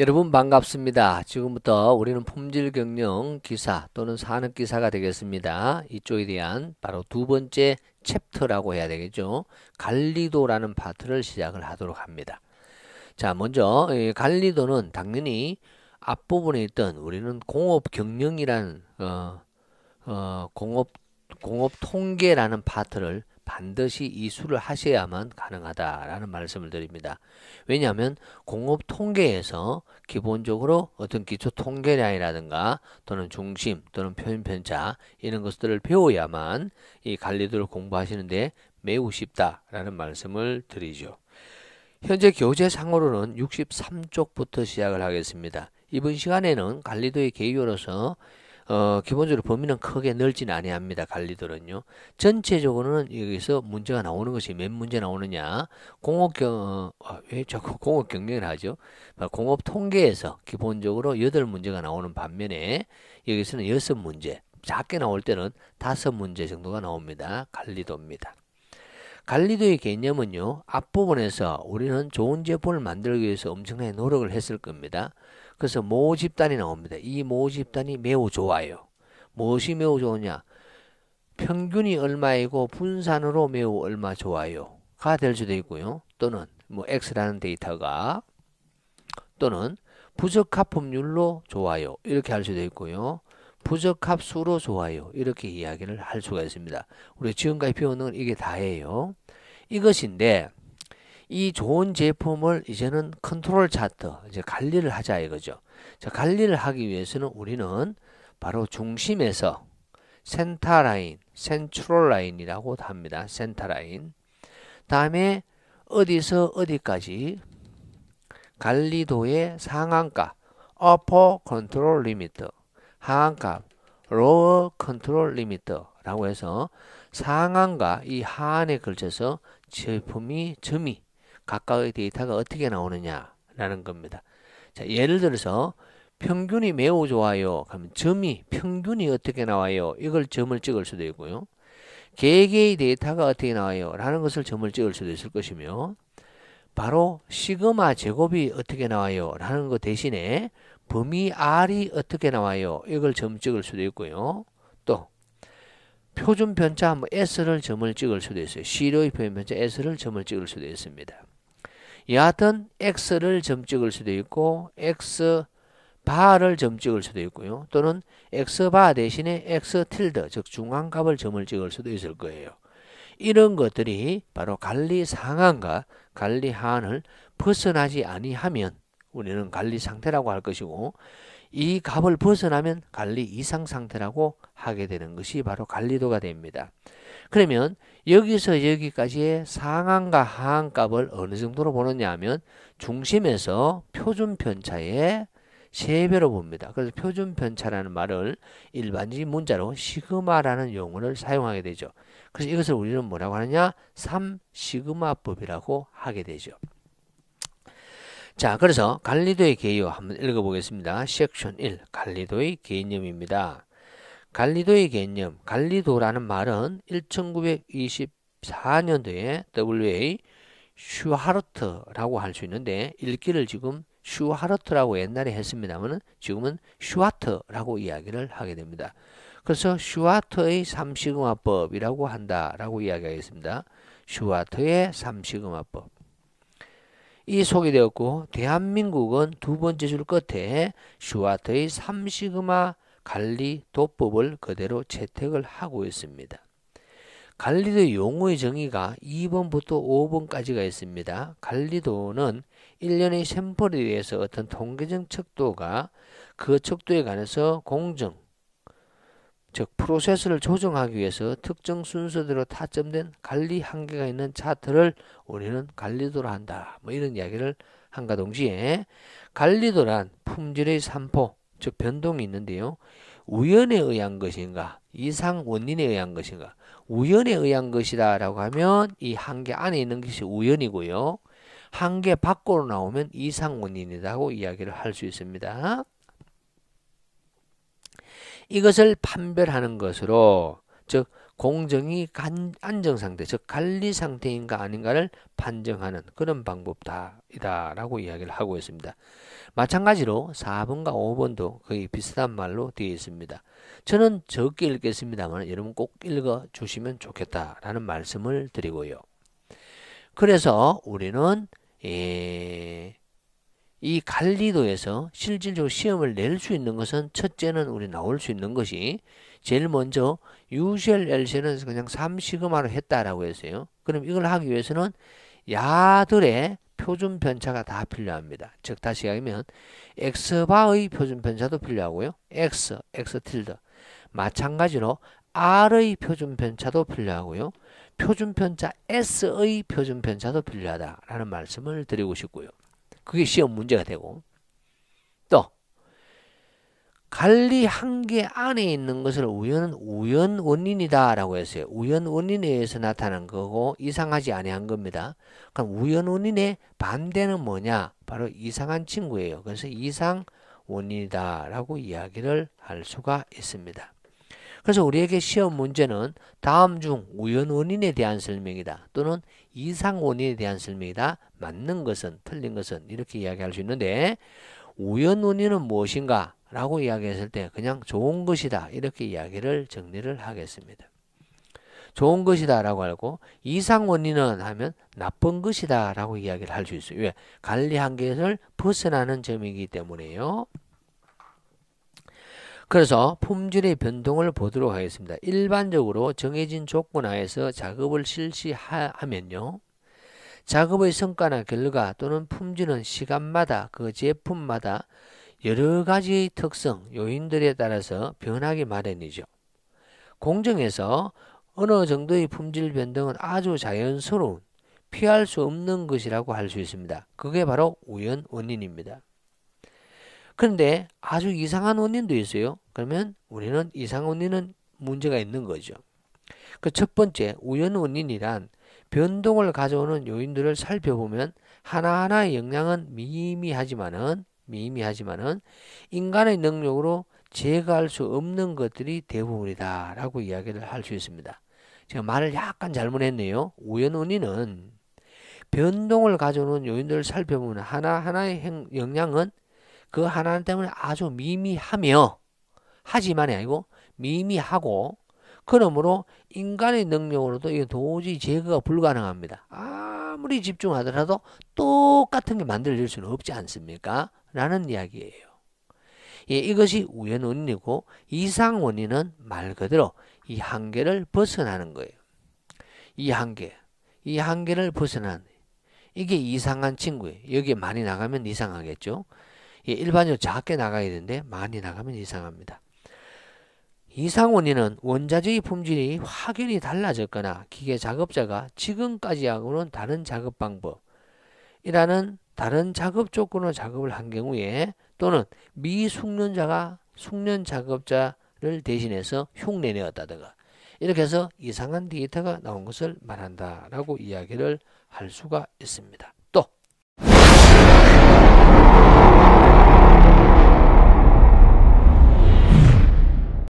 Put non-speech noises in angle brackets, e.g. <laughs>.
여러분 반갑습니다. 지금부터 우리는 품질 경영 기사 또는 산업 기사가 되겠습니다. 이쪽에 대한 바로 두 번째 챕터라고 해야 되겠죠. 관리도라는 파트를 시작을 하도록 합니다. 자, 먼저 관리도는 예, 당연히 앞부분에 있던 우리는 공업 경영이란 어, 어, 공업 공업 통계라는 파트를 반드시 이수를 하셔야만 가능하다라는 말씀을 드립니다. 왜냐하면 공업 통계에서 기본적으로 어떤 기초 통계량이라든가 또는 중심 또는 표현 편차 이런 것들을 배워야만 이 관리도를 공부하시는데 매우 쉽다라는 말씀을 드리죠. 현재 교재상으로는 63쪽부터 시작을 하겠습니다. 이번 시간에는 관리도의 개요로서 어, 기본적으로 범위는 크게 넓진 아니합니다. 관리들은요. 전체적으로는 여기서 문제가 나오는 것이 몇 문제 나오느냐. 공업 경, 어, 아, 왜 자꾸 <laughs> 공업 경쟁을 하죠? 아, 공업 통계에서 기본적으로 여덟 문제가 나오는 반면에 여기서는 여섯 문제, 작게 나올 때는 다섯 문제 정도가 나옵니다. 관리도입니다. 관리도의 개념은요. 앞부분에서 우리는 좋은 제품을 만들기 위해서 엄청나게 노력을 했을 겁니다. 그래서 모 집단이 나옵니다. 이모 집단이 매우 좋아요. 무엇이 매우 좋으냐? 평균이 얼마이고 분산으로 매우 얼마 좋아요. 가 될 수도 있고요. 또는 뭐 X라는 데이터가 또는 부적합법률로 좋아요. 이렇게 할 수도 있고요. 부적합수로 좋아요. 이렇게 이야기를 할 수가 있습니다. 우리 지금까지 배우는 이게 다예요. 이것인데 이 좋은 제품을 이제는 컨트롤 차트, 이제 관리를 하자 이거죠. 자, 관리를 하기 위해서는 우리는 바로 중심에서 센터 라인, 센트럴 라인이라고 합니다. 센터 라인. 다음에 어디서 어디까지 관리도의 상한가, upper control limit, 하한가, lower control limit 라고 해서 상한가이 하한에 걸쳐서 제품이 점이 각각의 데이터가 어떻게 나오느냐라는 겁니다. 자, 예를 들어서 평균이 매우 좋아요. 그러면 점이 평균이 어떻게 나와요? 이걸 점을 찍을 수도 있고요. 개개의 데이터가 어떻게 나와요? 라는 것을 점을 찍을 수도 있을 것이며 바로 시그마 제곱이 어떻게 나와요? 라는 것 대신에 범위 R이 어떻게 나와요? 이걸 점 찍을 수도 있고요. 또 표준 편차 S를 점을 찍을 수도 있어요. C로의 표현 편차 S를 점을 찍을 수도 있습니다. 여하튼 x를 점 찍을 수도 있고 x 바를 점 찍을 수도 있고요. 또는 x 바 대신에 x 틸드 즉 중앙값을 점을 찍을 수도 있을 거예요. 이런 것들이 바로 관리 상황과 관리 하안을 벗어나지 아니하면 우리는 관리 상태라고 할 것이고 이 값을 벗어나면 관리 이상 상태라고 하게 되는 것이 바로 관리도가 됩니다. 그러면 여기서 여기까지의 상한과 하한 값을 어느 정도로 보느냐 하면 중심에서 표준 편차의 3배로 봅니다. 그래서 표준 편차라는 말을 일반적인 문자로 시그마라는 용어를 사용하게 되죠. 그래서 이것을 우리는 뭐라고 하느냐? 3시그마법이라고 하게 되죠. 자, 그래서 갈리도의 개요 한번 읽어보겠습니다. 섹션 1, 갈리도의 개념입니다. 갈리도의 개념, 갈리도라는 말은 1924년도에 WA 슈하르트라고 할 수 있는데 읽기를 지금 슈하르트라고 옛날에 했습니다만 지금은 슈하트라고 이야기를 하게 됩니다. 그래서 슈하트의 삼시음화법이라고 한다라고 이야기하겠습니다. 슈하트의 삼시음화법. 이 소개되었고 대한민국은 두 번째 줄 끝에 슈하트의 삼시음화 관리 도법을 그대로 채택을 하고 있습니다. 관리도 용어의 정의가 2번부터 5번까지가 있습니다. 관리도는 일련의 샘플에 의해서 어떤 통계적 척도가 그 척도에 관해서 공정, 즉 프로세스를 조정하기 위해서 특정 순서대로 타점된 관리 한계가 있는 차트를 우리는 관리도로 한다. 뭐 이런 이야기를 한가 동시에 관리도란 품질의 산포, 즉 변동이 있는데요. 우연에 의한 것인가 이상 원인에 의한 것인가 우연에 의한 것이다 라고 하면 이 한계 안에 있는 것이 우연이고요. 한계 밖으로 나오면 이상 원인이라고 이야기를 할 수 있습니다. 이것을 판별하는 것으로 즉 공정이 간, 안정상태 즉 관리상태인가 아닌가를 판정하는 그런 방법다 이다 라고 이야기를 하고 있습니다. 마찬가지로 4번과 5번도 거의 비슷한 말로 되어 있습니다. 저는 적게 읽겠습니다만 여러분 꼭 읽어 주시면 좋겠다라는 말씀을 드리고요. 그래서 우리는 예, 이 갈리도에서 실질적으로 시험을 낼 수 있는 것은 첫째는 우리 나올 수 있는 것이 제일 먼저 유셀 엘세는 그냥 3시그마로 했다라고 했어요. 그럼 이걸 하기 위해서는 야들의 표준 변차가다 필요합니다. 즉 다시 이야기하면 x바의 표준 변차도 필요하고요. x, x 틸드 마찬가지로 r의 표준 변차도 필요하고요. 표준 변차 s의 표준 변차도 필요하다라는 말씀을 드리고 싶고요. 그게 시험 문제가 되고 관리 한계 안에 있는 것을 우연은 우연 원인이다 라고 했어요. 우연 원인에 의해서 나타난 거고 이상하지 아니한 겁니다. 그럼 우연 원인의 반대는 뭐냐? 바로 이상한 친구예요. 그래서 이상 원인이다 라고 이야기를 할 수가 있습니다. 그래서 우리에게 시험 문제는 다음 중 우연 원인에 대한 설명이다 또는 이상 원인에 대한 설명이다 맞는 것은 틀린 것은 이렇게 이야기할 수 있는데 우연 원인은 무엇인가 라고 이야기했을 때 그냥 좋은 것이다 이렇게 이야기를 정리를 하겠습니다. 좋은 것이다 라고 알고 이상 원인은 하면 나쁜 것이다 라고 이야기를 할 수 있어요. 왜? 관리 한계를 벗어나는 점이기 때문에요. 그래서 품질의 변동을 보도록 하겠습니다. 일반적으로 정해진 조건 하에서 작업을 실시하면요. 작업의 성과나 결과 또는 품질은 시간마다 그 제품마다 여러 가지 특성, 요인들에 따라서 변하기 마련이죠. 공정에서 어느 정도의 품질 변동은 아주 자연스러운 피할 수 없는 것이라고 할 수 있습니다. 그게 바로 우연 원인입니다. 그런데 아주 이상한 원인도 있어요. 그러면 우리는 이상 원인은 문제가 있는 거죠. 그 첫 번째 우연 원인이란 변동을 가져오는 요인들을 살펴보면 하나하나의 영향은 미미하지만은 미미하지만은 인간의 능력으로 제거할 수 없는 것들이 대부분이다 라고 이야기를 할 수 있습니다. 제가 말을 약간 잘못했네요. 우연운이는 변동을 가져오는 요인들을 살펴보면 하나하나의 영향은 그 하나 때문에 아주 미미하며 하지만이 아니고 미미하고 그러므로 인간의 능력으로도 이 도저히 제거가 불가능합니다. 아, 아무리 집중하더라도 똑같은 게 만들어질 수는 없지 않습니까? 라는 이야기예요. 예, 이것이 우연 원인이고 이상 원인은 말 그대로 이 한계를 벗어나는 거예요. 이 한계, 이 한계를 벗어나는 이게 이상한 친구예요. 여기에 많이 나가면 이상하겠죠. 예, 일반적으로 작게 나가야 되는데 많이 나가면 이상합니다. 이상 원인은 원자재의 품질이 확연히 달라졌거나 기계 작업자가 지금까지하고는 다른 작업 방법이라는 다른 작업 조건으로 작업을 한 경우에 또는 미숙련자가 숙련 작업자를 대신해서 흉내내었다든가 이렇게 해서 이상한 데이터가 나온 것을 말한다라고 이야기를 할 수가 있습니다.